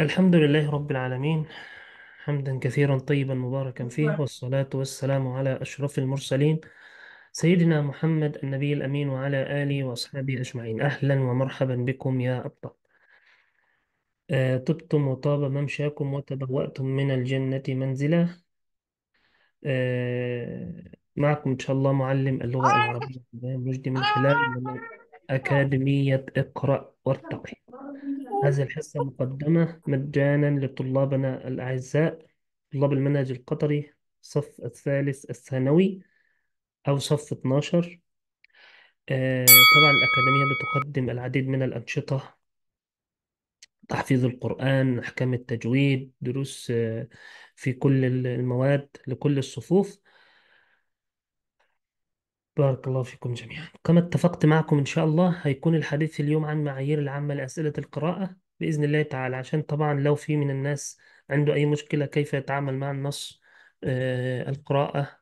الحمد لله رب العالمين حمدا كثيرا طيبا مباركا فيه نعم. والصلاة والسلام على أشرف المرسلين سيدنا محمد النبي الأمين وعلى آله وأصحابه أجمعين أهلا ومرحبا بكم يا أبطال آه، طبتم وطاب ممشاكم وتبوأتم من الجنة منزلا آه، معكم إن شاء الله معلم اللغة العربية مجدي من خلال أكاديمية اقرأ وارتقي هذه الحصة مقدمة مجانا لطلابنا الأعزاء طلاب المنهج القطري صف الثالث الثانوي أو صف 12 آه، طبعا الأكاديمية بتقدم العديد من الأنشطة تحفيظ القرآن أحكام التجويد دروس آه، في كل المواد لكل الصفوف بارك الله فيكم جميعا كما اتفقت معكم إن شاء الله هيكون الحديث اليوم عن معايير العامة لأسئلة القراءة بإذن الله تعالى عشان طبعا لو في من الناس عنده أي مشكلة كيف يتعامل مع النص آه، القراءة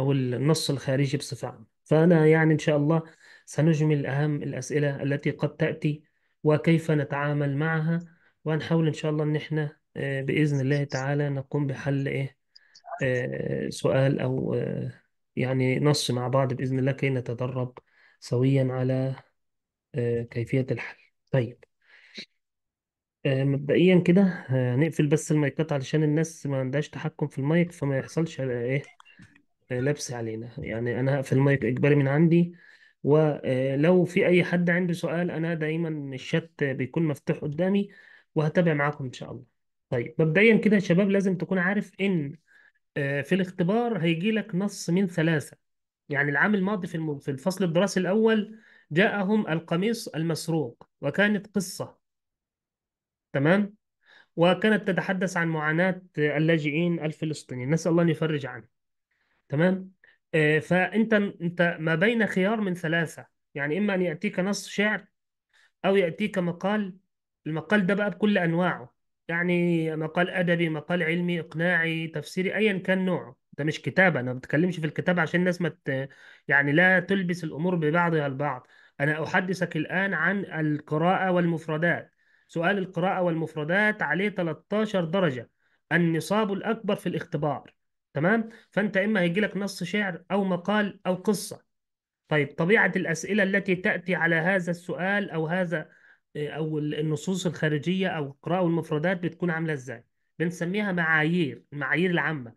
أو النص الخارجي بصفة عامة فأنا يعني إن شاء الله سنجمل أهم الأسئلة التي قد تأتي وكيف نتعامل معها ونحاول إن شاء الله إن إحنا آه، بإذن الله تعالى نقوم بحل إيه آه، سؤال أو آه، يعني نص مع بعض بإذن الله كي نتدرب سويا على آه، كيفية الحل طيب آه، مبدئيا كده آه، هنقفل بس المايكات علشان الناس ما عندهاش تحكم في المايك فما يحصلش على ايه لبس علينا يعني انا هقفل المايك اجباري من عندي ولو في اي حد عنده سؤال انا دايما الشات بيكون مفتوح قدامي وهتابع معاكم ان شاء الله طيب مبدئيا كده يا شباب لازم تكون عارف ان آه، في الاختبار هيجي لك نص من ثلاثة يعني العام الماضي في في الفصل الدراسي الأول جاءهم القميص المسروق وكانت قصة تمام وكانت تتحدث عن معاناة اللاجئين الفلسطينيين نسأل الله أن يفرج عنه تمام آه، فأنت أنت ما بين خيار من ثلاثة يعني إما أن يأتيك نص شعر أو يأتيك مقال المقال ده بقى بكل أنواعه يعني مقال ادبي مقال علمي اقناعي تفسيري ايا كان نوعه ده مش كتاب انا ما بتكلمش في الكتاب عشان الناس ما مت... يعني لا تلبس الامور ببعضها البعض انا احدثك الان عن القراءه والمفردات سؤال القراءه والمفردات عليه 13 درجه النصاب الاكبر في الاختبار تمام فانت اما هيجي لك نص شعر او مقال او قصه طيب طبيعه الاسئله التي تاتي على هذا السؤال او هذا او النصوص الخارجيه او القراءه والمفردات بتكون عامله ازاي بنسميها معايير المعايير العامه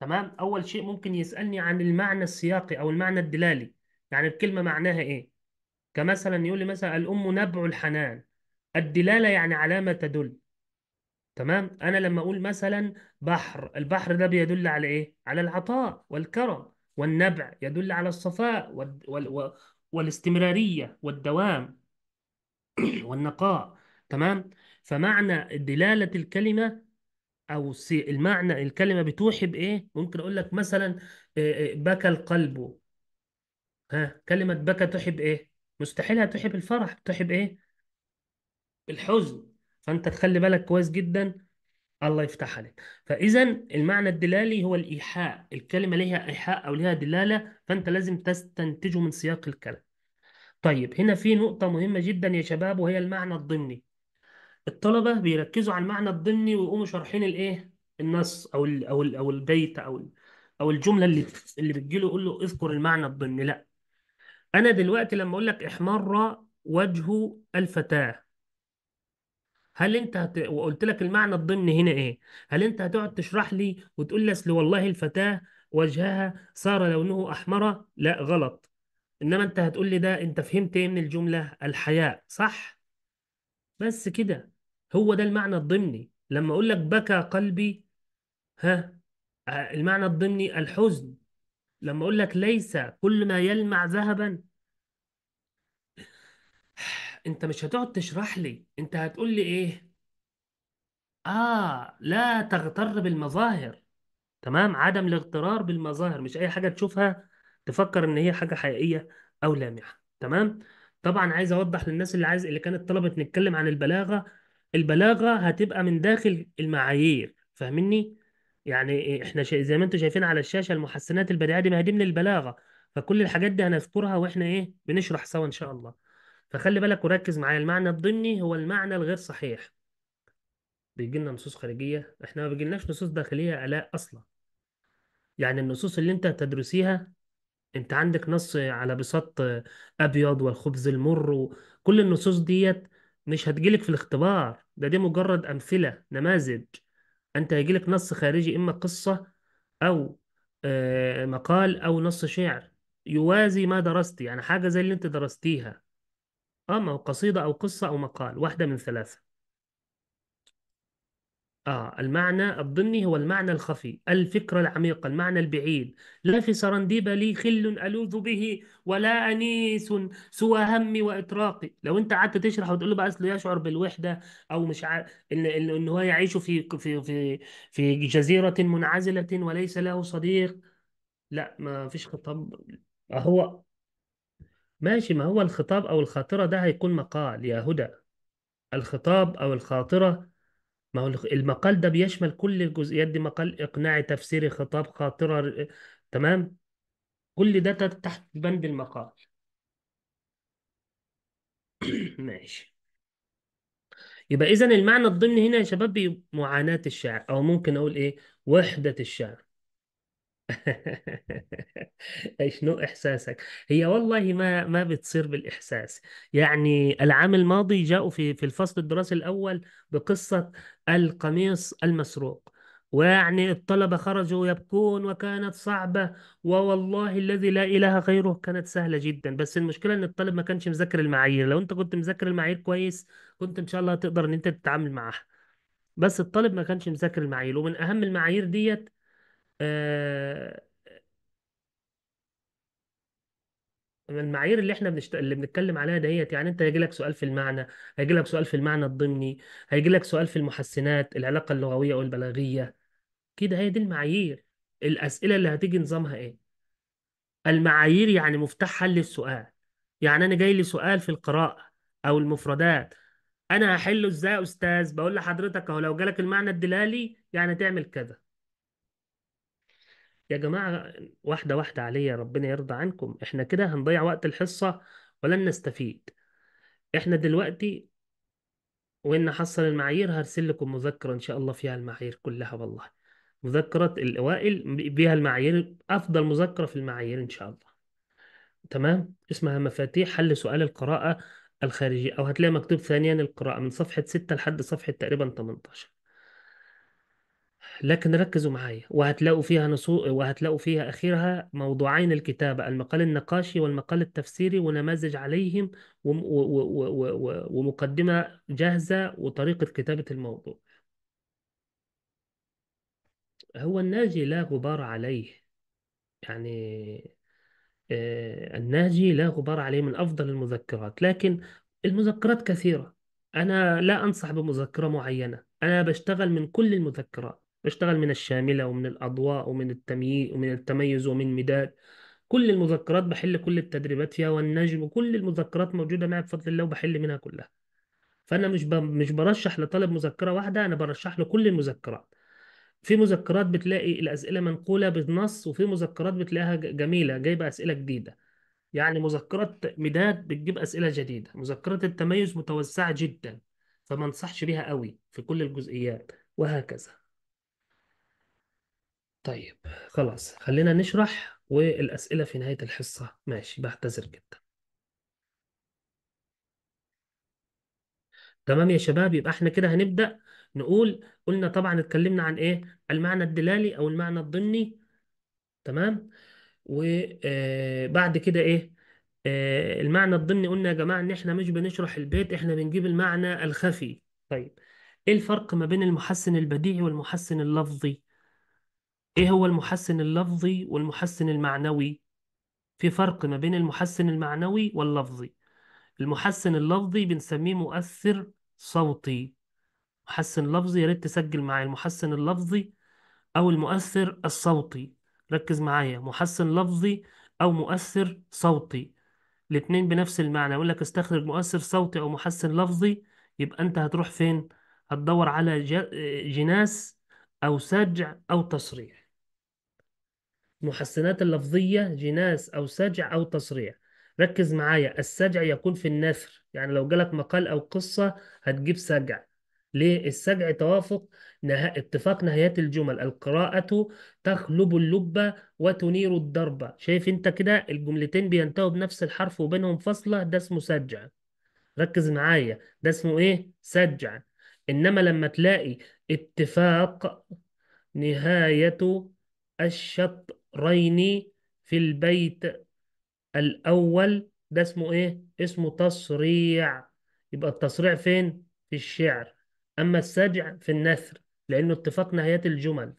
تمام اول شيء ممكن يسالني عن المعنى السياقي او المعنى الدلالي يعني الكلمه معناها ايه كمثلا يقول لي مثلا الام نبع الحنان الدلاله يعني علامه تدل تمام انا لما اقول مثلا بحر البحر ده بيدل على ايه على العطاء والكرم والنبع يدل على الصفاء وال... والاستمراريه والدوام والنقاء تمام فمعنى دلالة الكلمة أو المعنى الكلمة بتوحي بإيه ممكن أقول لك مثلا بكى القلب ها كلمة بكى توحي بإيه مستحيل هتوحي بالفرح توحي بإيه الحزن فأنت تخلي بالك كويس جدا الله يفتح عليك فاذا المعنى الدلالي هو الايحاء الكلمه ليها ايحاء او ليها دلاله فانت لازم تستنتجه من سياق الكلام طيب هنا في نقطة مهمة جدا يا شباب وهي المعنى الضمني الطلبة بيركزوا على المعنى الضمني ويقوموا شارحين الايه النص او الـ او الـ او البيت او او الجملة اللي اللي بتجيله يقول له اذكر المعنى الضمني لا انا دلوقتي لما اقول لك احمر وجه الفتاة هل انت هت... وقلت لك المعنى الضمني هنا ايه هل انت هتقعد تشرح لي وتقول لي اصل والله الفتاة وجهها صار لونه احمر لا غلط انما انت هتقول لي ده انت فهمت ايه من الجمله الحياء صح بس كده هو ده المعنى الضمني لما اقول لك بكى قلبي ها آه، المعنى الضمني الحزن لما اقول لك ليس كل ما يلمع ذهبا انت مش هتقعد تشرح لي انت هتقول لي ايه اه لا تغتر بالمظاهر تمام عدم الاغترار بالمظاهر مش اي حاجه تشوفها تفكر ان هي حاجه حقيقيه او لامحه تمام طبعا عايز اوضح للناس اللي عايز اللي كانت طلبت نتكلم عن البلاغه البلاغه هتبقى من داخل المعايير فاهمني يعني احنا شا... زي ما انتم شايفين على الشاشه المحسنات البديعه دي ما هي دي من البلاغه فكل الحاجات دي هنذكرها واحنا ايه بنشرح سوا ان شاء الله فخلي بالك وركز معايا المعنى الضمني هو المعنى الغير صحيح بيجي لنا نصوص خارجيه احنا ما بيجيلناش نصوص داخليه الاء اصلا يعني النصوص اللي انت تدرسيها انت عندك نص على بساط ابيض والخبز المر وكل النصوص ديت مش هتجيلك في الاختبار ده دي مجرد امثله نماذج انت هيجيلك نص خارجي اما قصه او آه، مقال او نص شعر يوازي ما درست يعني حاجه زي اللي انت درستيها اما آه، قصيده او قصه او مقال واحده من ثلاثه آه المعنى الضمني هو المعنى الخفي الفكرة العميقة المعنى البعيد لا في سرنديبة لي خل ألوذ به ولا أنيس سوى همي وإطراقي لو أنت قعدت تشرح وتقول له بقى أصله يشعر بالوحدة أو مش عارف إن, إن, إن هو يعيش في في في في جزيرة منعزلة وليس له صديق لا ما فيش خطاب هو ماشي ما هو الخطاب أو الخاطرة ده هيكون مقال يا هدى الخطاب أو الخاطرة ما هو المقال ده بيشمل كل الجزئيات دي مقال إقناعي تفسيري خطاب خاطرة تمام كل ده تحت بند المقال ماشي يبقى إذا المعنى الضمني هنا يا شباب معاناة الشعر أو ممكن أقول إيه وحدة الشعر شنو احساسك هي والله ما ما بتصير بالاحساس يعني العام الماضي جاءوا في في الفصل الدراسي الاول بقصه القميص المسروق ويعني الطلبة خرجوا يبكون وكانت صعبة ووالله الذي لا إله غيره كانت سهلة جدا بس المشكلة إن الطالب ما كانش مذاكر المعايير لو أنت كنت مذاكر المعايير كويس كنت إن شاء الله تقدر إن أنت تتعامل معاها بس الطالب ما كانش مذاكر المعايير ومن أهم المعايير ديت آه، المعايير اللي احنا بنشت... اللي بنتكلم عليها دهيت يعني انت هيجي لك سؤال في المعنى هيجي لك سؤال في المعنى الضمني هيجي لك سؤال في المحسنات العلاقه اللغويه والبلاغيه كده هي دي المعايير الاسئله اللي هتيجي نظامها ايه المعايير يعني مفتاح حل السؤال يعني انا جاي لي سؤال في القراءه او المفردات انا هحله ازاي يا استاذ بقول لحضرتك اهو لو جالك المعنى الدلالي يعني تعمل كذا يا جماعة واحدة واحدة عليا ربنا يرضى عنكم احنا كده هنضيع وقت الحصة ولن نستفيد احنا دلوقتي وان حصل المعايير هرسل لكم مذكرة ان شاء الله فيها المعايير كلها والله مذكرة الاوائل بيها المعايير افضل مذكرة في المعايير ان شاء الله تمام اسمها مفاتيح حل سؤال القراءة الخارجية او هتلاقي مكتوب ثانيا القراءة من صفحة 6 لحد صفحة تقريبا 18 لكن ركزوا معايا وهتلاقوا فيها نصوص وهتلاقوا فيها اخيرها موضوعين الكتابه المقال النقاشي والمقال التفسيري ونماذج عليهم و... و... و... ومقدمه جاهزه وطريقه كتابه الموضوع هو الناجي لا غبار عليه يعني آه الناجي لا غبار عليه من افضل المذكرات لكن المذكرات كثيره انا لا انصح بمذكره معينه انا بشتغل من كل المذكرات اشتغل من الشاملة ومن الأضواء ومن التمييز ومن التميز ومن مداد كل المذكرات بحل كل التدريبات فيها والنجم وكل المذكرات موجودة معي بفضل الله وبحل منها كلها فأنا مش ب... مش برشح لطالب مذكرة واحدة أنا برشح له كل المذكرات في مذكرات بتلاقي الأسئلة منقولة بالنص وفي مذكرات بتلاقيها جميلة جايبة أسئلة جديدة يعني مذكرات مداد بتجيب أسئلة جديدة مذكرات التميز متوسعة جدا فما انصحش بيها قوي في كل الجزئيات وهكذا طيب خلاص خلينا نشرح والأسئلة في نهاية الحصة ماشي بعتذر جدا تمام يا شباب يبقى احنا كده هنبدأ نقول قلنا طبعا اتكلمنا عن ايه المعنى الدلالي او المعنى الضمني تمام وبعد آه، كده ايه آه، المعنى الضمني قلنا يا جماعة ان احنا مش بنشرح البيت احنا بنجيب المعنى الخفي طيب ايه الفرق ما بين المحسن البديعي والمحسن اللفظي ايه هو المحسن اللفظي والمحسن المعنوي في فرق ما بين المحسن المعنوي واللفظي المحسن اللفظي بنسميه مؤثر صوتي محسن لفظي يا ريت تسجل معايا المحسن اللفظي او المؤثر الصوتي ركز معايا محسن لفظي او مؤثر صوتي الاتنين بنفس المعنى يقول لك استخرج مؤثر صوتي او محسن لفظي يبقى انت هتروح فين هتدور على جناس او سجع او تصريح محسنات اللفظية جناس أو سجع أو تصريع ركز معايا السجع يكون في النثر يعني لو جالك مقال أو قصة هتجيب سجع ليه السجع توافق نها... اتفاق نهايات الجمل القراءة تخلب اللب وتنير الضربة شايف انت كده الجملتين بينتهوا بنفس الحرف وبينهم فصلة ده اسمه سجع ركز معايا ده اسمه ايه سجع انما لما تلاقي اتفاق نهاية الشط رين في البيت الأول ده اسمه إيه؟ اسمه تصريع يبقى التصريع فين؟ في الشعر أما السجع في النثر لأنه اتفاق نهايات الجمل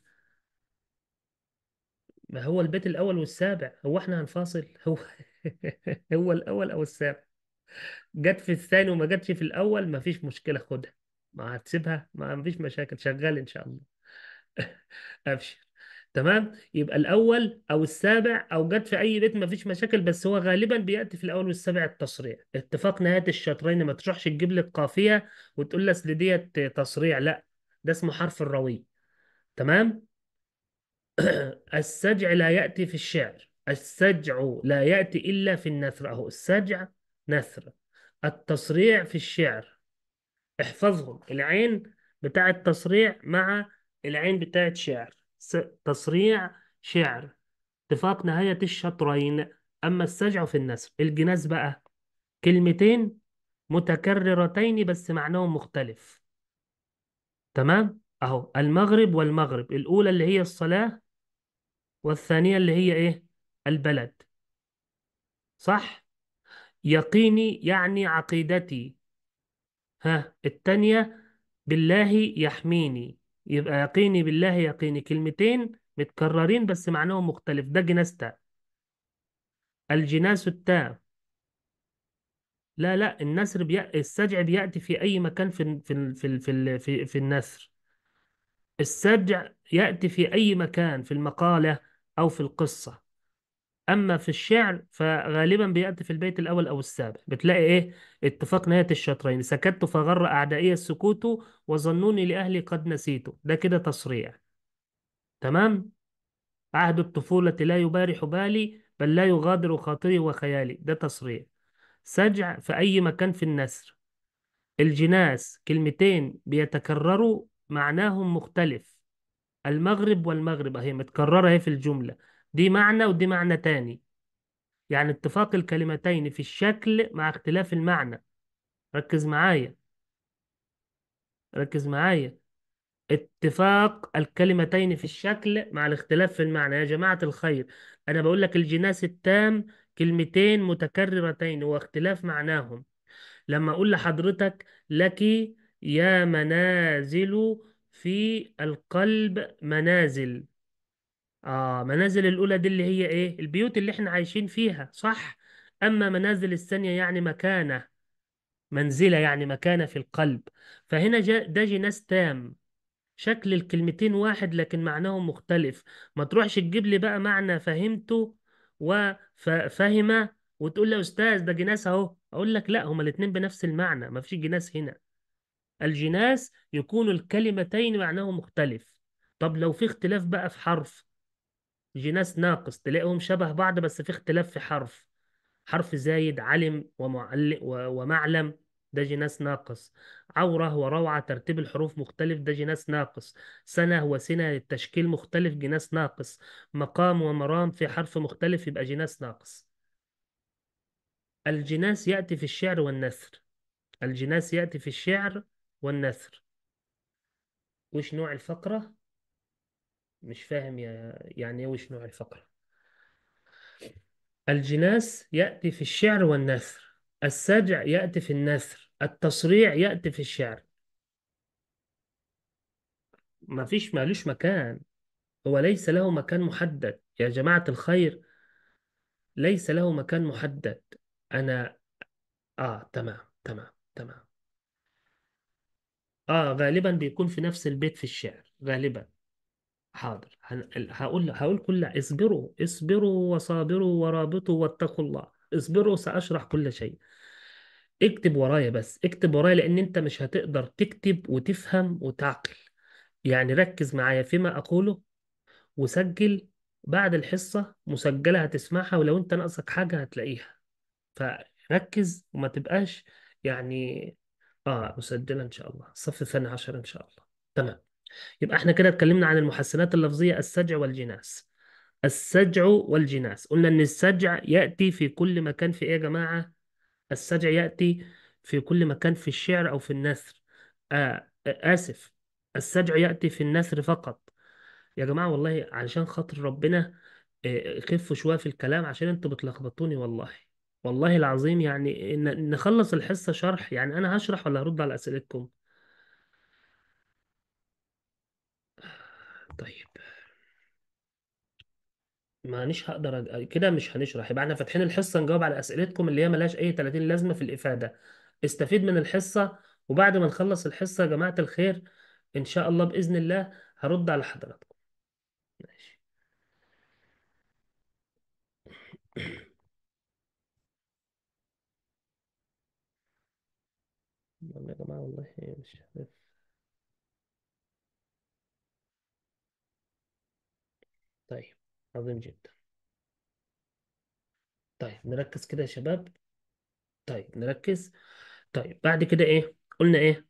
ما هو البيت الأول والسابع هو إحنا هنفاصل هو هو الأول أو السابع جت في الثاني وما جتش في الأول ما فيش مشكلة خدها ما هتسيبها ما فيش مشاكل شغال إن شاء الله أبشر تمام يبقى الاول او السابع او جت في اي بيت مفيش مشاكل بس هو غالبا بياتي في الاول والسابع التصريع اتفاق نهايه الشطرين ما تروحش تجيب لي القافيه وتقول لي اصل ديت تصريع لا ده اسمه حرف الروي تمام السجع لا ياتي في الشعر السجع لا ياتي الا في النثر اهو السجع نثر التصريع في الشعر احفظهم العين بتاع التصريع مع العين بتاعت شعر تصريع شعر اتفاق نهاية الشطرين أما السجع في النسر الجناس بقى كلمتين متكررتين بس معناهم مختلف تمام أهو المغرب والمغرب الأولى اللي هي الصلاة والثانية اللي هي إيه البلد صح يقيني يعني عقيدتي ها التانية بالله يحميني يبقى يقيني بالله يقيني كلمتين متكررين بس معناهم مختلف ده جناس تاء الجناس التاء لا لا النسر بي... السجع بيأتي في أي مكان في في في في في, في النسر السجع يأتي في أي مكان في المقالة أو في القصة اما في الشعر فغالبا بيأتي في البيت الاول او السابع بتلاقي ايه اتفاق نهايه الشطرين سكت فغر اعدائي السكوت وظنوني لاهلي قد نسيت ده كده تصريع تمام عهد الطفوله لا يبارح بالي بل لا يغادر خاطري وخيالي ده تصريع سجع في اي مكان في النثر الجناس كلمتين بيتكرروا معناهم مختلف المغرب والمغرب اهي متكرره اهي في الجمله دي معنى ودي معنى تاني يعني اتفاق الكلمتين في الشكل مع اختلاف المعنى ركز معايا ركز معايا اتفاق الكلمتين في الشكل مع الاختلاف في المعنى يا جماعة الخير أنا بقول لك الجناس التام كلمتين متكررتين واختلاف معناهم لما أقول لحضرتك لك يا منازل في القلب منازل اه منازل الاولى دي اللي هي ايه البيوت اللي احنا عايشين فيها صح اما منازل الثانيه يعني مكانه منزله يعني مكانه في القلب فهنا جا ده جناس تام شكل الكلمتين واحد لكن معناهم مختلف ما تروحش تجيب لي بقى معنى فهمته وفهم وتقول لي يا استاذ ده جناس اهو اقول لك لا هما الاتنين بنفس المعنى ما فيش جناس هنا الجناس يكون الكلمتين معناهم مختلف طب لو في اختلاف بقى في حرف جناس ناقص تلاقيهم شبه بعض بس في اختلاف في حرف حرف زايد علم ومعلم ومعلم ده جناس ناقص عورة وروعة ترتيب الحروف مختلف ده جناس ناقص سنة وسنة التشكيل مختلف جناس ناقص مقام ومرام في حرف مختلف يبقى جناس ناقص الجناس يأتي في الشعر والنثر الجناس يأتي في الشعر والنثر وش نوع الفقرة؟ مش فاهم يعني ايه وش نوع الفقرة الجناس يأتي في الشعر والنثر السجع يأتي في النثر التصريع يأتي في الشعر ما فيش مالوش مكان هو ليس له مكان محدد يا جماعة الخير ليس له مكان محدد أنا آه تمام تمام تمام آه غالبا بيكون في نفس البيت في الشعر غالبا حاضر هقول هقول كل اصبروا اصبروا وصابروا ورابطوا واتقوا الله اصبروا سأشرح كل شيء اكتب ورايا بس اكتب ورايا لأن أنت مش هتقدر تكتب وتفهم وتعقل يعني ركز معايا فيما أقوله وسجل بعد الحصة مسجلة هتسمعها ولو أنت ناقصك حاجة هتلاقيها فركز وما تبقاش يعني اه مسجلة إن شاء الله صف الثاني عشر إن شاء الله تمام يبقى احنا كده اتكلمنا عن المحسنات اللفظية السجع والجناس السجع والجناس قلنا ان السجع يأتي في كل مكان في ايه يا جماعة السجع يأتي في كل مكان في الشعر او في النثر آه, آه، آسف السجع يأتي في النثر فقط يا جماعة والله علشان خاطر ربنا آه، خفوا شوية في الكلام عشان انتوا بتلخبطوني والله والله العظيم يعني نخلص الحصة شرح يعني انا هشرح ولا هرد على اسئلتكم طيب مانيش هقدر أج... كده مش هنشرح يبقى احنا فاتحين الحصه نجاوب على اسئلتكم اللي هي ملهاش اي 30 لازمه في الافاده استفيد من الحصه وبعد ما نخلص الحصه يا جماعه الخير ان شاء الله باذن الله هرد على حضراتكم ماشي يا جماعه والله مش عارف عظيم جدا طيب نركز كده يا شباب طيب نركز طيب بعد كده ايه قلنا ايه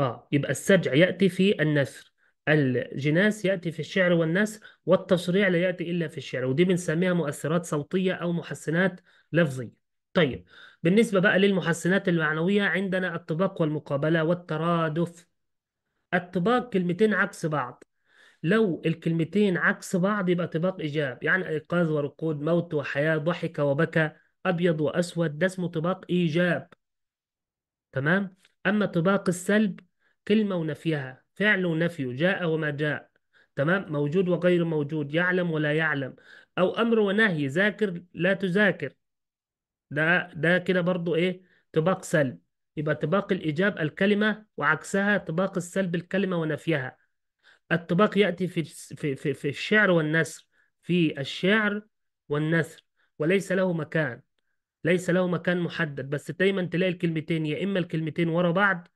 اه يبقى السجع ياتي في النثر الجناس ياتي في الشعر والنثر والتصريع لا ياتي الا في الشعر ودي بنسميها مؤثرات صوتيه او محسنات لفظيه طيب بالنسبه بقى للمحسنات المعنويه عندنا الطباق والمقابله والترادف الطباق كلمتين عكس بعض لو الكلمتين عكس بعض يبقى طباق إيجاب يعني إيقاظ ورقود موت وحياة ضحك وبكى أبيض وأسود ده اسمه طباق إيجاب تمام أما طباق السلب كلمة ونفيها فعل ونفي جاء وما جاء تمام موجود وغير موجود يعلم ولا يعلم أو أمر ونهي ذاكر لا تذاكر ده ده كده برضو إيه طباق سلب يبقى طباق الإيجاب الكلمة وعكسها طباق السلب الكلمة ونفيها الطباق يأتي في في في, الشعر والنثر في الشعر والنثر وليس له مكان ليس له مكان محدد بس دايما تلاقي الكلمتين يا إما الكلمتين ورا بعض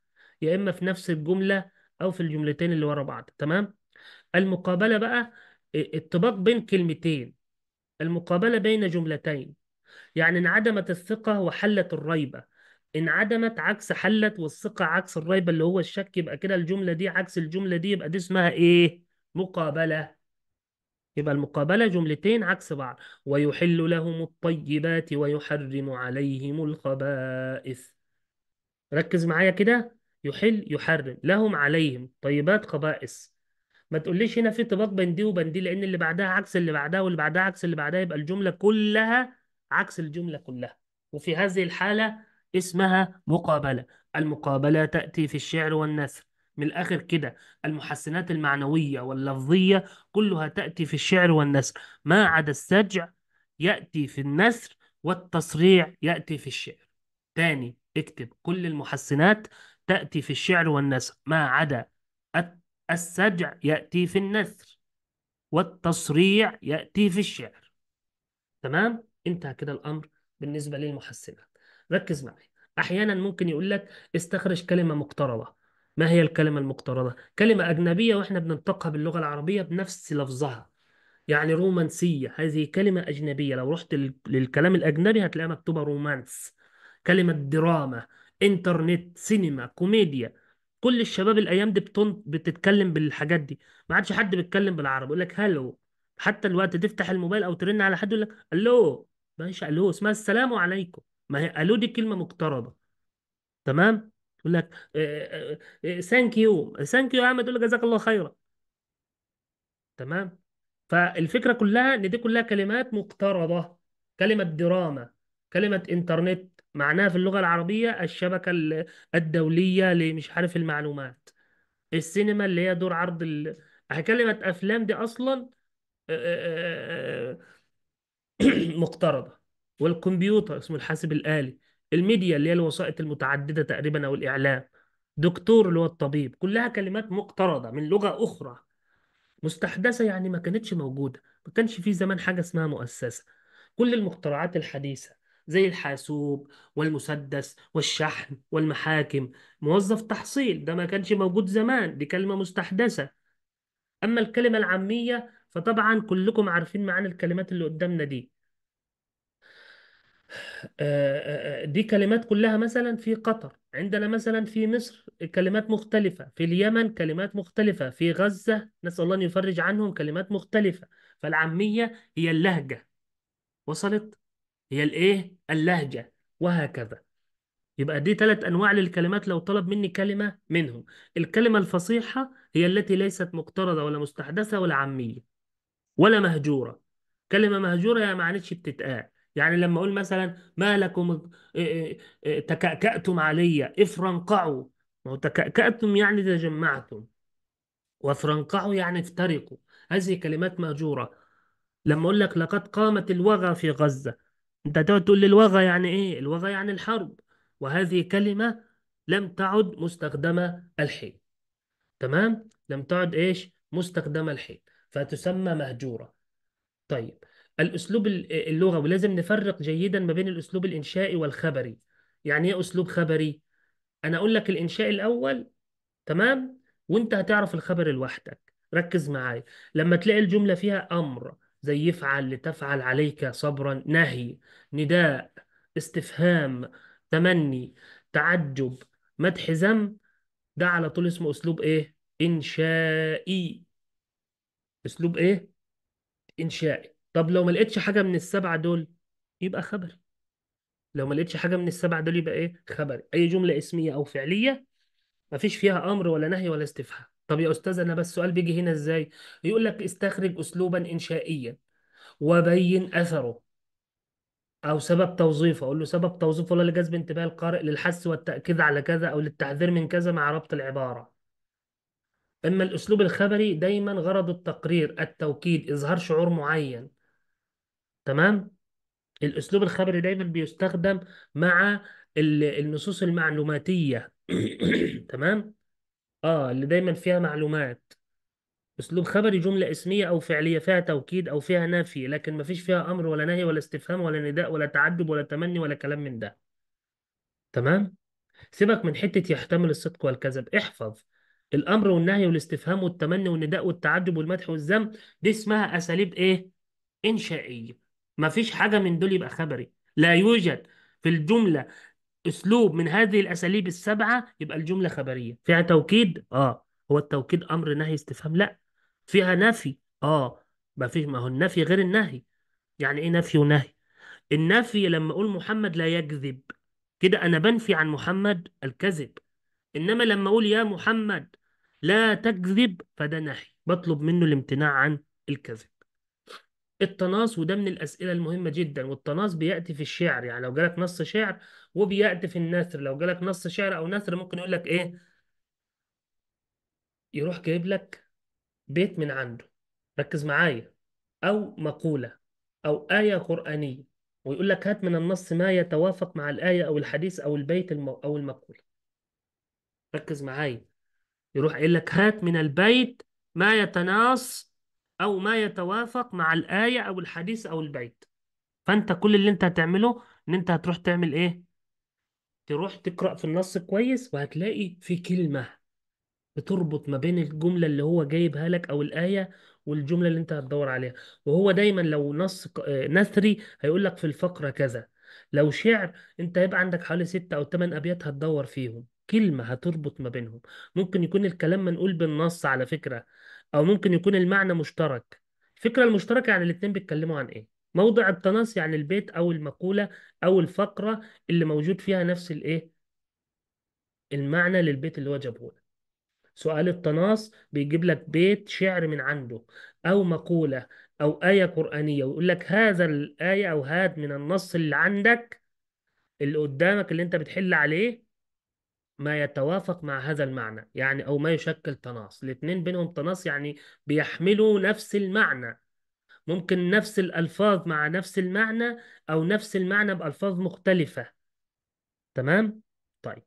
يا إما في نفس الجملة أو في الجملتين اللي ورا بعض تمام المقابلة بقى آه، الطباق بين كلمتين المقابلة بين جملتين يعني انعدمت الثقة وحلت الريبة انعدمت عكس حلت والثقة عكس الريبة اللي هو الشك يبقى كده الجملة دي عكس الجملة دي يبقى دي اسمها ايه؟ مقابلة يبقى المقابلة جملتين عكس بعض ويحل لهم الطيبات ويحرم عليهم الخبائث ركز معايا كده يحل يحرم لهم عليهم طيبات خبائث ما تقوليش هنا في ارتباط بين دي وبين دي لان اللي بعدها عكس اللي بعدها واللي بعدها عكس اللي بعدها يبقى الجملة كلها عكس الجملة كلها وفي هذه الحالة اسمها مقابلة المقابلة تأتي في الشعر والنثر من الآخر كده المحسنات المعنوية واللفظية كلها تأتي في الشعر والنثر ما عدا السجع يأتي في النثر والتصريع يأتي في الشعر تاني اكتب كل المحسنات تأتي في الشعر والنثر ما عدا السجع يأتي في النثر والتصريع يأتي في الشعر تمام انتهى كده الأمر بالنسبة للمحسنات ركز معايا احيانا ممكن يقول لك استخرج كلمه مقترضه ما هي الكلمه المقترضه كلمه اجنبيه واحنا بننطقها باللغه العربيه بنفس لفظها يعني رومانسيه هذه كلمه اجنبيه لو رحت للكلام الاجنبي هتلاقيها مكتوبه رومانس كلمه دراما انترنت سينما كوميديا كل الشباب الايام دي بتن... بتتكلم بالحاجات دي ما عادش حد بيتكلم بالعربي يقول لك هالو حتى الوقت تفتح الموبايل او ترن على حد يقول لك الو ماشي الو اسمها السلام عليكم ما هي الو دي كلمه مقترضه تمام يقول لك ثانك يو ثانك يو يا عم تقول لك جزاك الله خيرا تمام فالفكره كلها ان دي كلها كلمات مقترضه كلمه دراما كلمه انترنت معناها في اللغه العربيه الشبكه الدوليه لمش عارف المعلومات السينما اللي هي دور عرض ال... كلمه افلام دي اصلا آه، آه، آه، مقترضه والكمبيوتر اسمه الحاسب الآلي الميديا اللي هي الوسائط المتعددة تقريبا أو الإعلام دكتور اللي هو الطبيب كلها كلمات مقترضة من لغة أخرى مستحدثة يعني ما كانتش موجودة ما كانش في زمان حاجة اسمها مؤسسة كل المخترعات الحديثة زي الحاسوب والمسدس والشحن والمحاكم موظف تحصيل ده ما كانش موجود زمان دي كلمة مستحدثة أما الكلمة العامية فطبعا كلكم عارفين معاني الكلمات اللي قدامنا دي آه، آه، آه، دي كلمات كلها مثلا في قطر عندنا مثلا في مصر كلمات مختلفة في اليمن كلمات مختلفة في غزة نسأل الله أن يفرج عنهم كلمات مختلفة فالعامية هي اللهجة وصلت هي الايه اللهجة وهكذا يبقى دي ثلاث أنواع للكلمات لو طلب مني كلمة منهم الكلمة الفصيحة هي التي ليست مقترضة ولا مستحدثة ولا عامية ولا مهجورة كلمة مهجورة هي ما بتتقال يعني لما أقول مثلا ما لكم إيه، إيه، إيه، تكأكأتم علي افرنقعوا ما هو تكأكأتم يعني تجمعتم وافرنقعوا يعني افترقوا هذه كلمات مأجورة لما أقول لك لقد قامت الوغى في غزة أنت تقعد تقول لي الوغى يعني إيه؟ الوغى يعني الحرب وهذه كلمة لم تعد مستخدمة الحين تمام؟ لم تعد إيش؟ مستخدمة الحين فتسمى مهجورة طيب الاسلوب اللغوي لازم نفرق جيدا ما بين الاسلوب الانشائي والخبري يعني ايه اسلوب خبري انا اقول لك الانشاء الاول تمام وانت هتعرف الخبر لوحدك ركز معايا لما تلاقي الجمله فيها امر زي يفعل لتفعل عليك صبرا نهي نداء استفهام تمني تعجب مدح ذم ده على طول اسمه اسلوب ايه انشائي اسلوب ايه انشائي طب لو ما لقيتش حاجه من السبعه دول يبقى خبري لو ما لقيتش حاجه من السبعه دول يبقى ايه خبري اي جمله اسميه او فعليه ما فيش فيها امر ولا نهي ولا استفهام طب يا استاذ انا بس السؤال بيجي هنا ازاي يقول لك استخرج اسلوبا انشائيا وبين اثره او سبب توظيفه اقول له سبب توظيفه ولا لجذب انتباه القارئ للحث والتاكيد على كذا او للتحذير من كذا مع ربط العباره اما الاسلوب الخبري دايما غرض التقرير التوكيد اظهار شعور معين تمام الاسلوب الخبري دايما بيستخدم مع النصوص المعلوماتيه تمام اه اللي دايما فيها معلومات اسلوب خبري جمله اسميه او فعليه فيها توكيد او فيها نفي لكن ما فيش فيها امر ولا نهي ولا استفهام ولا نداء ولا تعجب ولا تمني ولا كلام من ده تمام سيبك من حته يحتمل الصدق والكذب احفظ الامر والنهي والاستفهام والتمني والنداء والتعجب والمدح والذم دي اسمها اساليب ايه انشائيه ما فيش حاجة من دول يبقى خبري لا يوجد في الجملة أسلوب من هذه الأساليب السبعة يبقى الجملة خبرية فيها توكيد آه هو التوكيد أمر نهي استفهام لا فيها نفي آه ما فيش ما هو النفي غير النهي يعني إيه نفي ونهي النفي لما أقول محمد لا يكذب كده أنا بنفي عن محمد الكذب إنما لما أقول يا محمد لا تكذب فده نهي بطلب منه الامتناع عن الكذب التناص وده من الأسئلة المهمة جدا والتناص بيأتي في الشعر يعني لو جالك نص شعر وبيأتي في النثر لو جالك نص شعر أو نثر ممكن يقول لك إيه يروح جايب لك بيت من عنده ركز معايا أو مقولة أو آية قرآنية ويقول لك هات من النص ما يتوافق مع الآية أو الحديث أو البيت المو... أو المقولة ركز معايا يروح قايل لك هات من البيت ما يتناص أو ما يتوافق مع الآية أو الحديث أو البيت فأنت كل اللي أنت هتعمله إن أنت هتروح تعمل إيه؟ تروح تقرأ في النص كويس وهتلاقي في كلمة بتربط ما بين الجملة اللي هو جايبها لك أو الآية والجملة اللي أنت هتدور عليها وهو دايما لو نص آه، نثري هيقول لك في الفقرة كذا لو شعر أنت هيبقى عندك حوالي ستة أو تمن أبيات هتدور فيهم كلمة هتربط ما بينهم ممكن يكون الكلام منقول بالنص على فكرة او ممكن يكون المعنى مشترك الفكره المشتركه يعني الاثنين بيتكلموا عن ايه موضع التناص يعني البيت او المقوله او الفقره اللي موجود فيها نفس الايه المعنى للبيت اللي هو جابهولك سؤال التناص بيجيب لك بيت شعر من عنده أو مقولة أو آية قرآنية ويقول لك هذا الآية أو هذا من النص اللي عندك اللي قدامك اللي أنت بتحل عليه ما يتوافق مع هذا المعنى يعني أو ما يشكل تناص الاثنين بينهم تناص يعني بيحملوا نفس المعنى ممكن نفس الألفاظ مع نفس المعنى أو نفس المعنى بألفاظ مختلفة تمام؟ طيب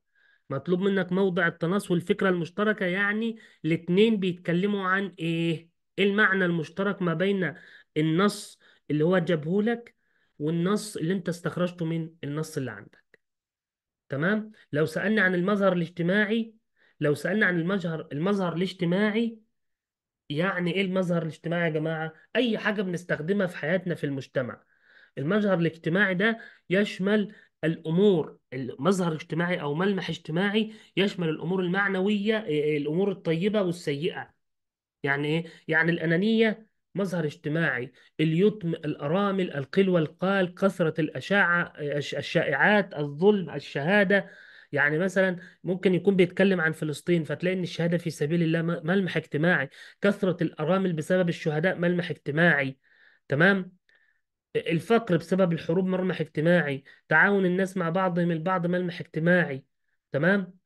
مطلوب منك موضع التناص والفكرة المشتركة يعني الاتنين بيتكلموا عن ايه؟ ايه المعنى المشترك ما بين النص اللي هو جابهولك والنص اللي انت استخرجته من النص اللي عندك تمام لو سألنا عن المظهر الاجتماعي لو سألنا عن المظهر المظهر الاجتماعي يعني ايه المظهر الاجتماعي يا جماعة اي حاجة بنستخدمها في حياتنا في المجتمع المظهر الاجتماعي ده يشمل الامور المظهر الاجتماعي او ملمح اجتماعي يشمل الامور المعنوية آه، آه، الامور الطيبة والسيئة يعني ايه يعني الانانية مظهر اجتماعي اليتم الأرامل القلوة القال كثرة الأشعة الشائعات الظلم الشهادة يعني مثلا ممكن يكون بيتكلم عن فلسطين فتلاقي ان الشهاده في سبيل الله ملمح اجتماعي كثره الارامل بسبب الشهداء ملمح اجتماعي تمام الفقر بسبب الحروب ملمح اجتماعي تعاون الناس مع بعضهم البعض ملمح اجتماعي تمام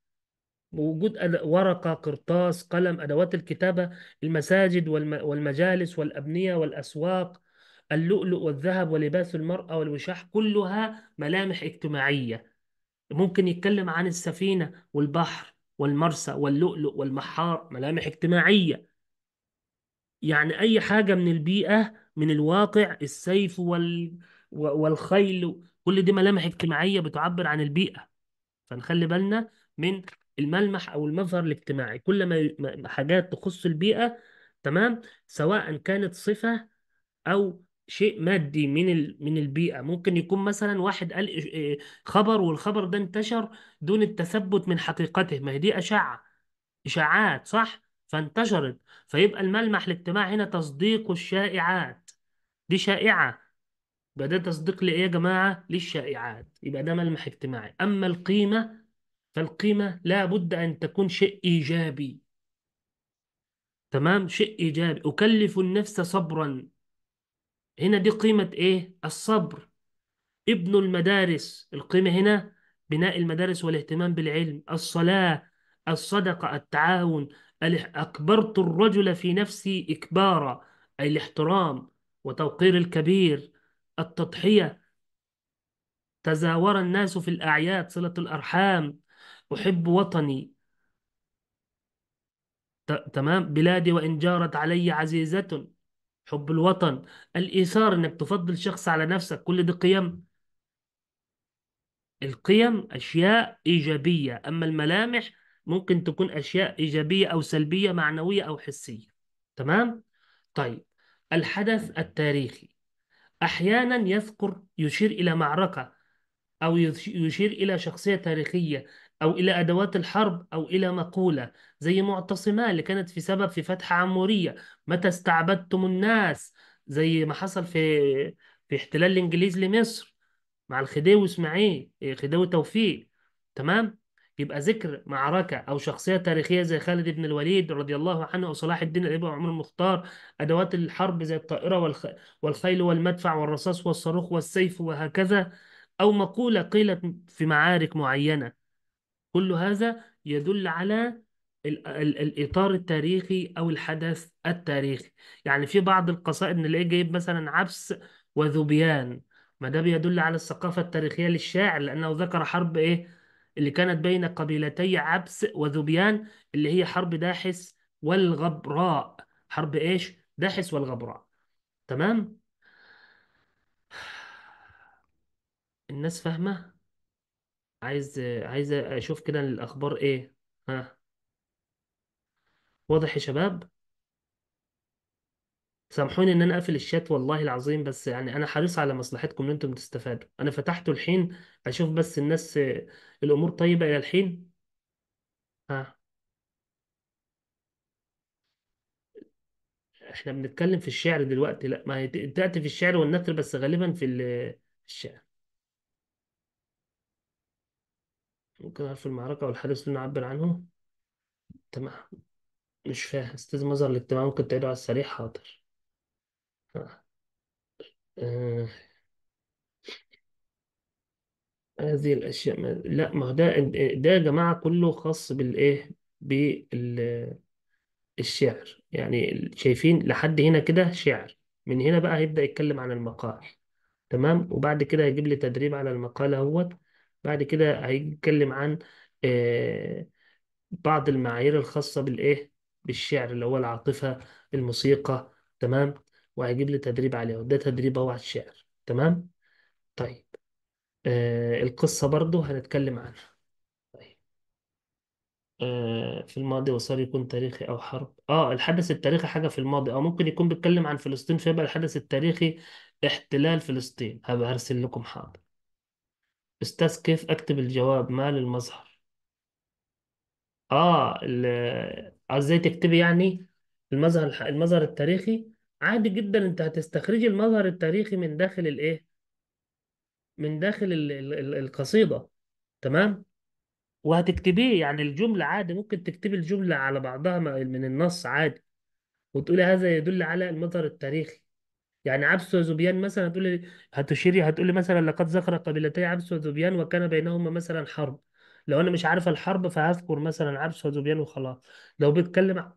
وجود ورقة قرطاس قلم أدوات الكتابة المساجد والمجالس والأبنية والأسواق اللؤلؤ والذهب ولباس المرأة والوشاح كلها ملامح اجتماعية ممكن يتكلم عن السفينة والبحر والمرسى واللؤلؤ والمحار ملامح اجتماعية يعني أي حاجة من البيئة من الواقع السيف وال... والخيل كل دي ملامح اجتماعية بتعبر عن البيئة فنخلي بالنا من الملمح او المظهر الاجتماعي كل ما حاجات تخص البيئه تمام سواء كانت صفه او شيء مادي من من البيئه ممكن يكون مثلا واحد قال إيه، خبر والخبر ده انتشر دون التثبت من حقيقته ما هي دي اشعه اشاعات صح فانتشرت فيبقى الملمح الاجتماعي هنا تصديق الشائعات دي شائعه يبقى ده تصديق لايه يا جماعه للشائعات يبقى ده ملمح اجتماعي اما القيمه فالقيمة لا بد أن تكون شيء إيجابي تمام شيء إيجابي أكلف النفس صبرا هنا دي قيمة إيه الصبر ابن المدارس القيمة هنا بناء المدارس والاهتمام بالعلم الصلاة الصدقة التعاون أكبرت الرجل في نفسي إكبارا أي الاحترام وتوقير الكبير التضحية تزاور الناس في الأعياد صلة الأرحام أحب وطني تمام بلادي وإن جارت علي عزيزة حب الوطن الإيثار إنك تفضل شخص على نفسك كل دي قيم القيم أشياء إيجابية أما الملامح ممكن تكون أشياء إيجابية أو سلبية معنوية أو حسية تمام؟ طيب الحدث التاريخي أحيانا يذكر يشير إلى معركة أو يشير إلى شخصية تاريخية أو إلى أدوات الحرب أو إلى مقولة زي معتصمة اللي كانت في سبب في فتح عمورية متى استعبدتم الناس زي ما حصل في في احتلال الإنجليز لمصر مع الخديوي إسماعيل إيه، خديوي توفيق تمام يبقى ذكر معركة أو شخصية تاريخية زي خالد بن الوليد رضي الله عنه أو صلاح الدين الأيوبي وعمر المختار أدوات الحرب زي الطائرة والخ... والخيل والمدفع والرصاص والصاروخ والسيف وهكذا أو مقولة قيلت في معارك معينة كل هذا يدل على الإطار التاريخي أو الحدث التاريخي يعني في بعض القصائد نلاقيه جايب مثلا عبس وذبيان ما ده بيدل على الثقافة التاريخية للشاعر لأنه ذكر حرب إيه اللي كانت بين قبيلتي عبس وذبيان اللي هي حرب داحس والغبراء حرب إيش داحس والغبراء تمام الناس فاهمة عايز عايز اشوف كده الاخبار ايه ها واضح يا شباب سامحوني ان انا اقفل الشات والله العظيم بس يعني انا حريص على مصلحتكم ان انتم تستفادوا انا فتحته الحين اشوف بس الناس الامور طيبة الى الحين ها احنا بنتكلم في الشعر دلوقتي لا ما هي تأتي في الشعر والنثر بس غالبا في ال- في الشعر ممكن أعرف المعركة والحدث اللي نعبر عنه تمام مش فاهم أستاذ مظهر الاجتماع ممكن تعيده على السريع حاضر آه. آه. هذه الأشياء ما... لا ما هو ده ده يا جماعة كله خاص بالإيه بال الشعر يعني شايفين لحد هنا كده شعر من هنا بقى هيبدأ يتكلم عن المقال تمام وبعد كده هيجيب لي تدريب على المقال اهوت بعد كده هيتكلم عن آه، بعض المعايير الخاصة بالإيه بالشعر اللي هو العاطفة الموسيقى تمام وهيجيب لي تدريب عليها وده تدريب أهو على الشعر تمام طيب آه، القصة برضو هنتكلم عنها طيب، آه، في الماضي وصار يكون تاريخي أو حرب آه الحدث التاريخي حاجة في الماضي أو ممكن يكون بيتكلم عن فلسطين فيبقى الحدث التاريخي احتلال فلسطين هبقى أرسل لكم حاضر استاذ كيف اكتب الجواب ما للمظهر اه ال- ازاي تكتبي يعني المظهر المظهر التاريخي عادي جدا انت هتستخرجي المظهر التاريخي من داخل الايه من داخل ال الـ الـ القصيدة تمام وهتكتبيه يعني الجملة عادي ممكن تكتبي الجملة على بعضها من النص عادي وتقولي هذا يدل على المظهر التاريخي يعني عبس وذبيان مثلا هتقول لي هتشيري هتقول لي مثلا لقد ذكر قبيلتي عبس وذبيان وكان بينهما مثلا حرب لو انا مش عارف الحرب فهذكر مثلا عبس وذبيان وخلاص لو بيتكلم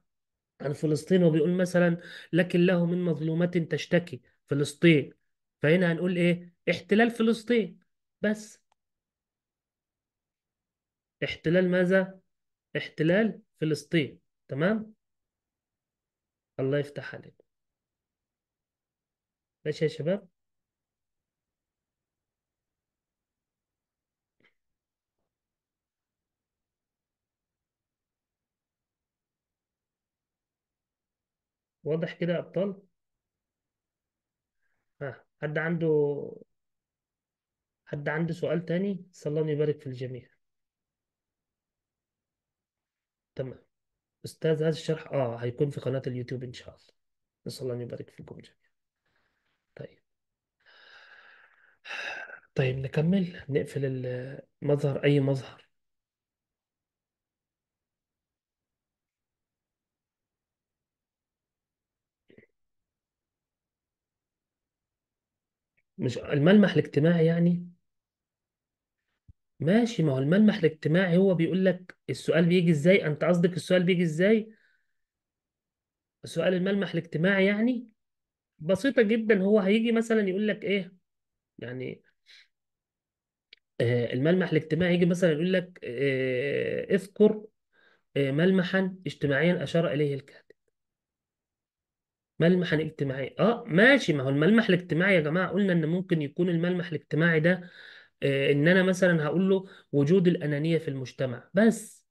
عن فلسطين وبيقول مثلا لكن له من مظلومات تشتكي فلسطين فهنا هنقول ايه احتلال فلسطين بس احتلال ماذا احتلال فلسطين تمام الله يفتح عليك ماشي يا شباب واضح كده يا ابطال ها حد عنده حد عنده سؤال تاني الله يبارك في الجميع تمام استاذ هذا الشرح اه هيكون في قناة اليوتيوب ان شاء الله نسأل الله ان يبارك فيكم جميعا طيب نكمل نقفل المظهر أي مظهر مش الملمح الاجتماعي يعني ماشي ما هو الملمح الاجتماعي هو بيقول لك السؤال بيجي ازاي انت قصدك السؤال بيجي ازاي سؤال الملمح الاجتماعي يعني بسيطة جدا هو هيجي مثلا يقول لك ايه يعني آه، الملمح الاجتماعي يجي مثلا يقول لك آه، اذكر آه، ملمحا اجتماعيا أشار إليه الكاتب ملمحا اجتماعيا اه ماشي ما هو الملمح الاجتماعي يا جماعة قلنا إن ممكن يكون الملمح الاجتماعي ده إن أنا مثلا هقول له وجود الأنانية في المجتمع بس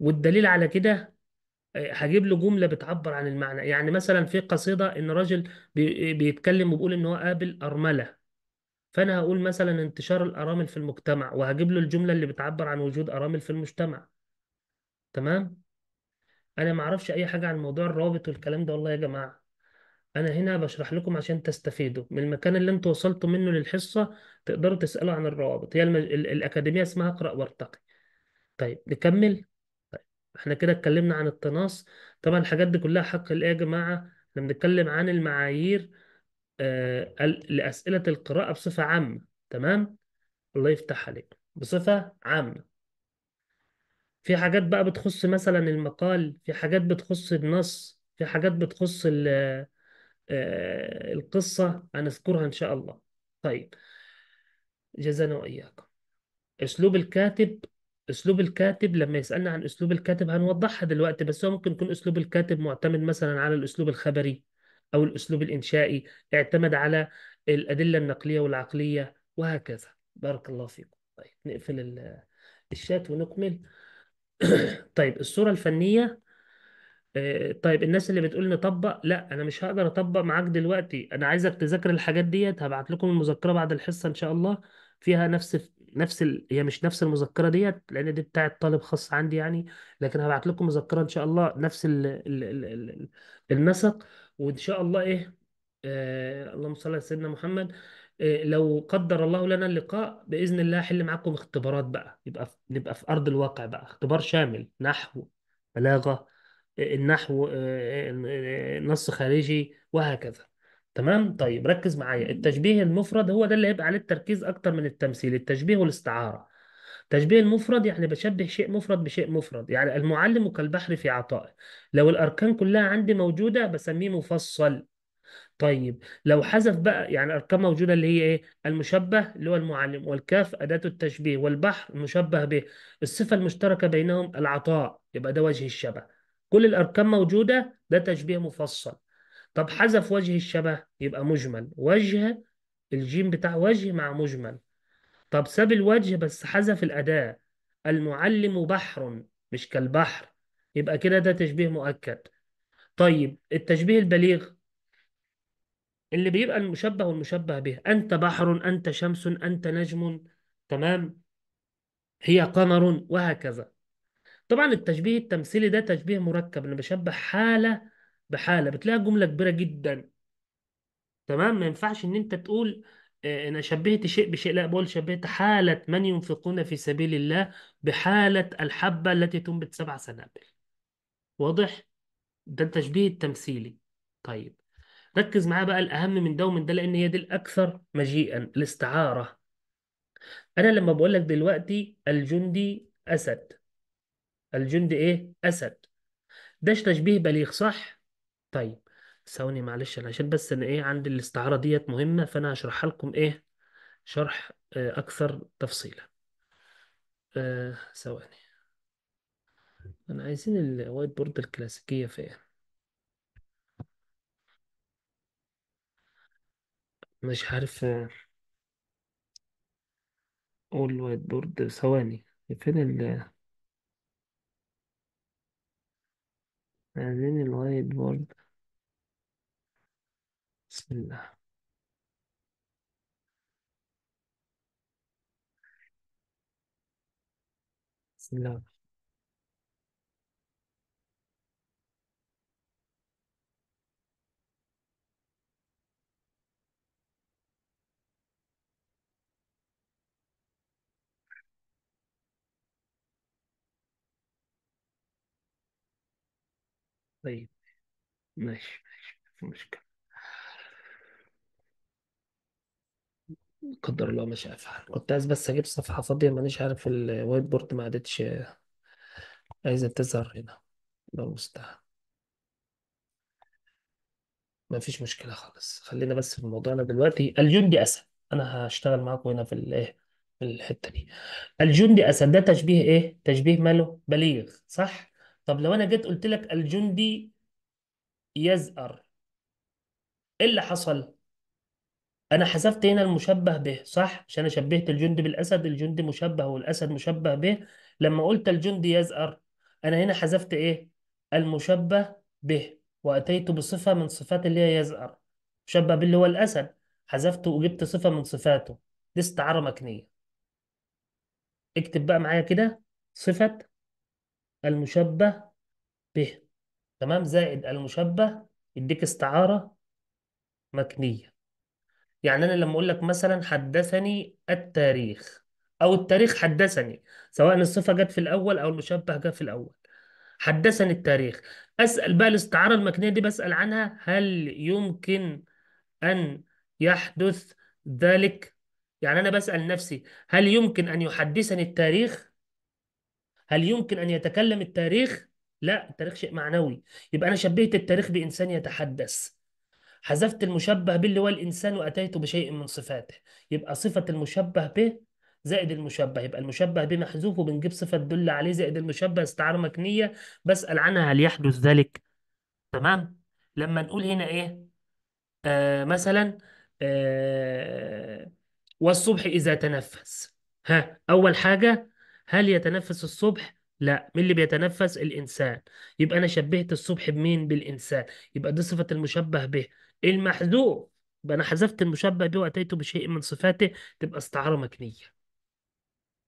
والدليل على كده هجيب له جمله بتعبر عن المعنى يعني مثلا في قصيده ان راجل بيتكلم وبيقول ان هو قابل ارمله فانا هقول مثلا انتشار الارامل في المجتمع وهجيب له الجمله اللي بتعبر عن وجود ارامل في المجتمع تمام انا ما اعرفش اي حاجه عن موضوع الروابط والكلام ده والله يا جماعه انا هنا بشرح لكم عشان تستفيدوا من المكان اللي انتوا وصلتوا منه للحصه تقدروا تسالوا عن الروابط هي المج... ال... الاكاديميه اسمها اقرا وارتقي طيب نكمل طيب. احنا كده اتكلمنا عن التناص طبعا الحاجات دي كلها حق الايه يا جماعه احنا بنتكلم عن المعايير آه، لأسئلة القراءة بصفة عامة تمام الله يفتح عليك بصفة عامة في حاجات بقى بتخص مثلا المقال في حاجات بتخص النص في حاجات بتخص آه، القصة هنذكرها إن شاء الله طيب جزانا وإياكم أسلوب الكاتب أسلوب الكاتب لما يسألنا عن أسلوب الكاتب هنوضحها دلوقتي بس هو ممكن يكون أسلوب الكاتب معتمد مثلا على الأسلوب الخبري أو الأسلوب الإنشائي اعتمد على الأدلة النقلية والعقلية وهكذا بارك الله فيكم طيب نقفل الشات ونكمل طيب الصورة الفنية آه، طيب الناس اللي بتقول نطبق لا انا مش هقدر اطبق معاك دلوقتي انا عايزك تذاكر الحاجات ديت هبعت لكم المذكره بعد الحصه ان شاء الله فيها نفس نفس ال... هي مش نفس المذكره ديت لان دي بتاعه طالب خاص عندي يعني لكن هبعت لكم مذكره ان شاء الله نفس ال... ال... ال... ال... النسق وان شاء الله ايه آه اللهم صل على سيدنا محمد آه لو قدر الله لنا اللقاء باذن الله احل معاكم اختبارات بقى يبقى في نبقى في ارض الواقع بقى اختبار شامل نحو بلاغه آه، النحو آه،, آه نص خارجي وهكذا تمام طيب ركز معايا التشبيه المفرد هو ده اللي هيبقى عليه التركيز اكتر من التمثيل التشبيه والاستعاره تشبيه المفرد يعني بشبه شيء مفرد بشيء مفرد يعني المعلم كالبحر في عطائه لو الأركان كلها عندي موجودة بسميه مفصل طيب لو حذف بقى يعني أركان موجوده اللي هي ايه المشبه اللي هو المعلم والكاف اداه التشبيه والبحر مشبه به الصفه المشتركه بينهم العطاء يبقى ده وجه الشبه كل الأركان موجوده ده تشبيه مفصل طب حذف وجه الشبه يبقى مجمل وجه الجيم بتاع وجه مع مجمل طب ساب الوجه بس حذف الأداة المعلم بحر مش كالبحر يبقى كده ده تشبيه مؤكد طيب التشبيه البليغ اللي بيبقى المشبه والمشبه به أنت بحر أنت شمس أنت نجم تمام هي قمر وهكذا طبعا التشبيه التمثيلي ده تشبيه مركب أنا بشبه حالة بحالة بتلاقي جملة كبيرة جدا تمام ما ينفعش إن أنت تقول آه، أنا شبهت شيء بشيء لا بقول شبهت حالة من ينفقون في سبيل الله بحالة الحبة التي تنبت سبع سنابل واضح؟ ده التشبيه التمثيلي طيب ركز معاه بقى الأهم من ده ومن ده لأن هي دي الأكثر مجيئا الاستعارة أنا لما بقول لك دلوقتي الجندي أسد الجندي إيه؟ أسد ده تشبيه بليغ صح؟ طيب ثواني معلش انا عشان بس انا ايه عندي الاستعاره ديت مهمه فانا هشرحها لكم ايه شرح آه، اكثر تفصيلا آه، ثواني انا عايزين الوايت بورد الكلاسيكيه فين إيه؟ مش عارف آه، اقول الوايت بورد ثواني فين ال عايزين الوايت بورد بسم الله بسم الله طيب ماشي ماشي في مشكلة قدر الله ما شاء فعل كنت عايز بس اجيب صفحة فاضية مانيش عارف الوايت بورد ما عادتش عايزة تظهر هنا لو المستعان ما فيش مشكلة خالص خلينا بس في موضوعنا دلوقتي الجندي دي أسد أنا هشتغل معاكم هنا في الإيه في الحتة دي الجندي أسد ده تشبيه إيه تشبيه ماله بليغ صح طب لو أنا جيت قلت لك الجندي يزأر إيه اللي حصل انا حذفت هنا المشبه به صح عشان انا شبهت الجندي بالاسد الجندي مشبه والاسد مشبه به لما قلت الجندي يزأر انا هنا حذفت ايه المشبه به واتيت بصفه من صفات اللي هي يزأر مشبه باللي هو الاسد حذفته وجبت صفه من صفاته دي استعاره مكنيه اكتب بقى معايا كده صفه المشبه به تمام زائد المشبه يديك استعاره مكنيه يعني انا لما اقول لك مثلا حدثني التاريخ او التاريخ حدثني سواء الصفه جت في الاول او المشبه جت في الاول حدثني التاريخ اسال بقى الاستعاره المكنيه دي بسال عنها هل يمكن ان يحدث ذلك يعني انا بسال نفسي هل يمكن ان يحدثني التاريخ هل يمكن ان يتكلم التاريخ لا التاريخ شيء معنوي يبقى انا شبهت التاريخ بانسان يتحدث حذفت المشبه به اللي هو الإنسان وأتيت بشيء من صفاته يبقى صفة المشبه به زائد المشبه يبقى المشبه به محذوف وبنجيب صفة تدل عليه زائد المشبه استعارة مكنية بسأل عنها هل يحدث ذلك تمام لما نقول هنا إيه آه مثلا آه والصبح إذا تنفس ها أول حاجة هل يتنفس الصبح؟ لا مين اللي بيتنفس الانسان يبقى انا شبهت الصبح بمين بالانسان يبقى دي صفه المشبه به المحذوف يبقى انا حذفت المشبه به واتيت بشيء من صفاته تبقى استعاره مكنيه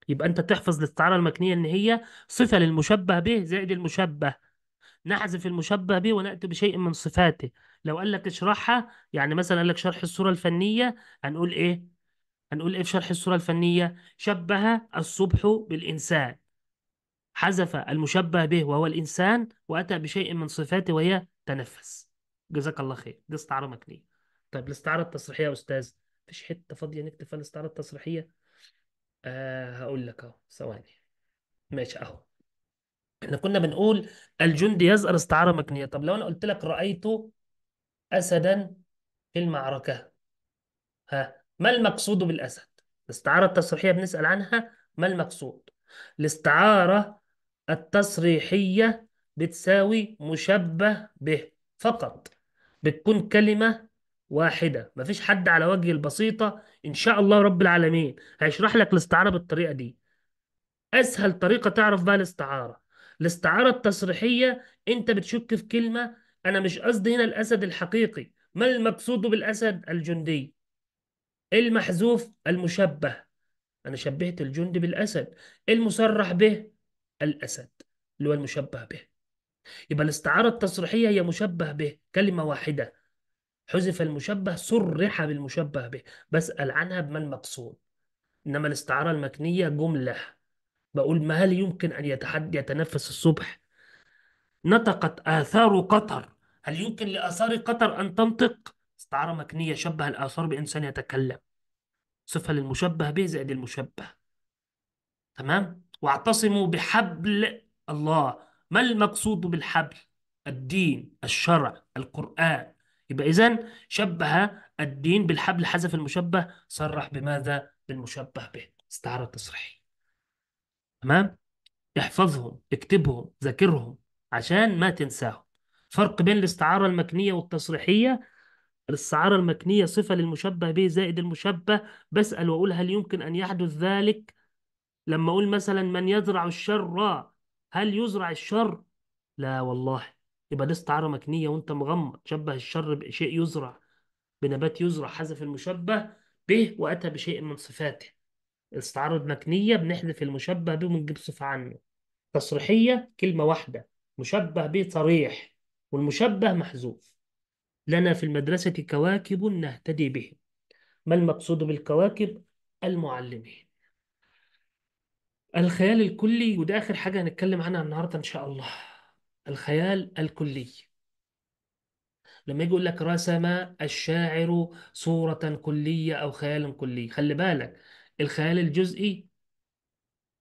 يبقى انت تحفظ الاستعاره المكنيه ان هي صفه للمشبه به زائد المشبه نحذف المشبه به وناتي بشيء من صفاته لو قال لك اشرحها يعني مثلا قال لك شرح الصوره الفنيه هنقول ايه هنقول ايه في شرح الصوره الفنيه شبه الصبح بالانسان حذف المشبه به وهو الانسان واتى بشيء من صفاته وهي تنفس جزاك الله خير دي استعاره مكنيه طيب الاستعاره التصريحيه يا استاذ مفيش حته فاضيه نكتب فيها الاستعاره التصريحيه آه هقول لك اهو ثواني ماشي اهو احنا كنا بنقول الجندي يزأر استعاره مكنيه طب لو انا قلت لك رايت اسدا في المعركه ها ما المقصود بالاسد الاستعاره التصريحيه بنسال عنها ما المقصود الاستعاره التصريحيه بتساوي مشبه به فقط بتكون كلمة واحدة مفيش حد على وجه البسيطة إن شاء الله رب العالمين هيشرح لك الاستعارة بالطريقة دي أسهل طريقة تعرف بها الاستعارة الاستعارة التصريحية أنت بتشك في كلمة أنا مش قصدي هنا الأسد الحقيقي ما المقصود بالأسد الجندي المحذوف المشبه أنا شبهت الجندي بالأسد المصرح به الأسد اللي هو المشبه به يبقى الاستعارة التصريحية هي مشبه به كلمة واحدة حذف المشبه صرح بالمشبه به بسأل عنها بما المقصود إنما الاستعارة المكنية جملة بقول ما هل يمكن أن يتحد يتنفس الصبح نطقت آثار قطر هل يمكن لآثار قطر أن تنطق استعارة مكنية شبه الآثار بإنسان يتكلم صفة للمشبه به زائد المشبه تمام واعتصموا بحبل الله ما المقصود بالحبل الدين الشرع القرآن يبقى إذا شبه الدين بالحبل حذف المشبه صرح بماذا بالمشبه به استعارة تصريحية تمام احفظهم اكتبهم ذاكرهم عشان ما تنساهم فرق بين الاستعارة المكنية والتصريحية الاستعارة المكنية صفة للمشبه به زائد المشبه بسأل وأقول هل يمكن أن يحدث ذلك لما أقول مثلا من يزرع الشر هل يزرع الشر لا والله يبقى دي استعاره مكنيه وانت مغمض شبه الشر بشيء يزرع بنبات يزرع حذف المشبه به واتى بشيء من صفاته استعاره مكنيه بنحذف المشبه به ونجيب صفه عنه تصريحيه كلمه واحده مشبه به صريح والمشبه محذوف لنا في المدرسه كواكب نهتدي بهم ما المقصود بالكواكب المعلمين الخيال الكلي وده آخر حاجة هنتكلم عنها النهاردة إن شاء الله الخيال الكلي لما يجي يقول لك رسم الشاعر صورة كلية أو خيالا كلي خلي بالك الخيال الجزئي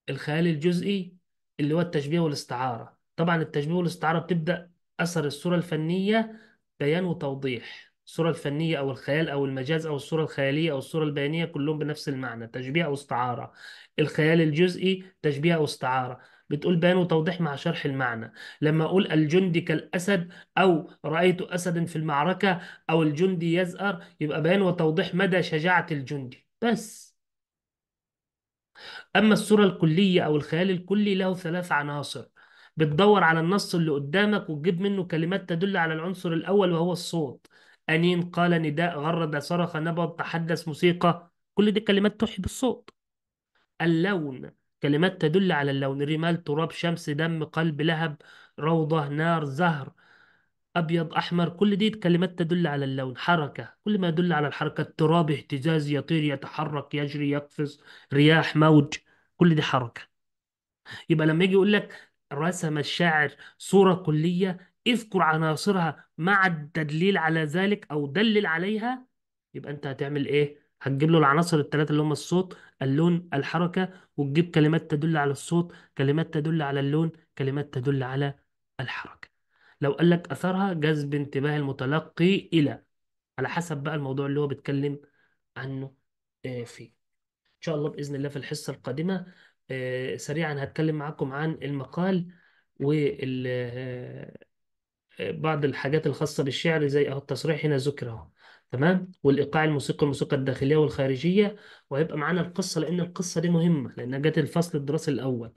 الخيال الجزئي اللي هو التشبيه والاستعارة طبعا التشبيه والاستعارة بتبدأ أثر الصورة الفنية بيان وتوضيح الصورة الفنية أو الخيال أو المجاز أو الصورة الخيالية أو الصورة البيانية كلهم بنفس المعنى تشبيه أو استعارة الخيال الجزئي تشبيه أو استعارة بتقول بيان وتوضيح مع شرح المعنى لما أقول الجندي كالأسد أو رأيت أسد في المعركة أو الجندي يزأر يبقى بيان وتوضيح مدى شجاعة الجندي بس أما الصورة الكلية أو الخيال الكلي له ثلاث عناصر بتدور على النص اللي قدامك وتجيب منه كلمات تدل على العنصر الأول وهو الصوت أنين قال نداء غرد صرخ نبض تحدث موسيقى كل دي كلمات توحي بالصوت اللون كلمات تدل على اللون رمال تراب شمس دم قلب لهب روضة نار زهر أبيض أحمر كل دي كلمات تدل على اللون حركة كل ما يدل على الحركة التراب اهتزاز يطير يتحرك يجري يقفز رياح موج كل دي حركة يبقى لما يجي يقول لك رسم الشاعر صورة كلية اذكر عناصرها مع التدليل على ذلك او دلل عليها يبقى انت هتعمل ايه هتجيب له العناصر الثلاثه اللي هم الصوت اللون الحركه وتجيب كلمات تدل على الصوت كلمات تدل على اللون كلمات تدل على الحركه لو قال لك اثرها جذب انتباه المتلقي الى على حسب بقى الموضوع اللي هو بيتكلم عنه آه، فيه ان شاء الله باذن الله في الحصه القادمه آه، سريعا هتكلم معاكم عن المقال وال بعض الحاجات الخاصة بالشعر زي أهو التصريح هنا ذكر تمام والإيقاع الموسيقي الموسيقى الداخلية والخارجية وهيبقى معانا القصة لأن القصة دي مهمة لأنها جت الفصل الدراسي الأول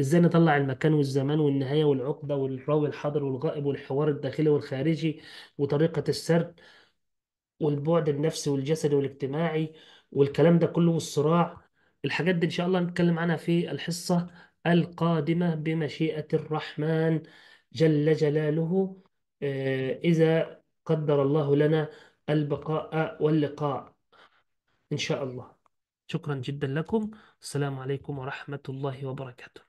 إزاي نطلع المكان والزمان والنهاية والعقدة والراوي الحاضر والغائب والحوار الداخلي والخارجي وطريقة السرد والبعد النفسي والجسدي والاجتماعي والكلام ده كله والصراع الحاجات دي إن شاء الله نتكلم عنها في الحصة القادمة بمشيئة الرحمن جل جلاله آه، إذا قدر الله لنا البقاء واللقاء إن شاء الله شكرا جدا لكم السلام عليكم ورحمة الله وبركاته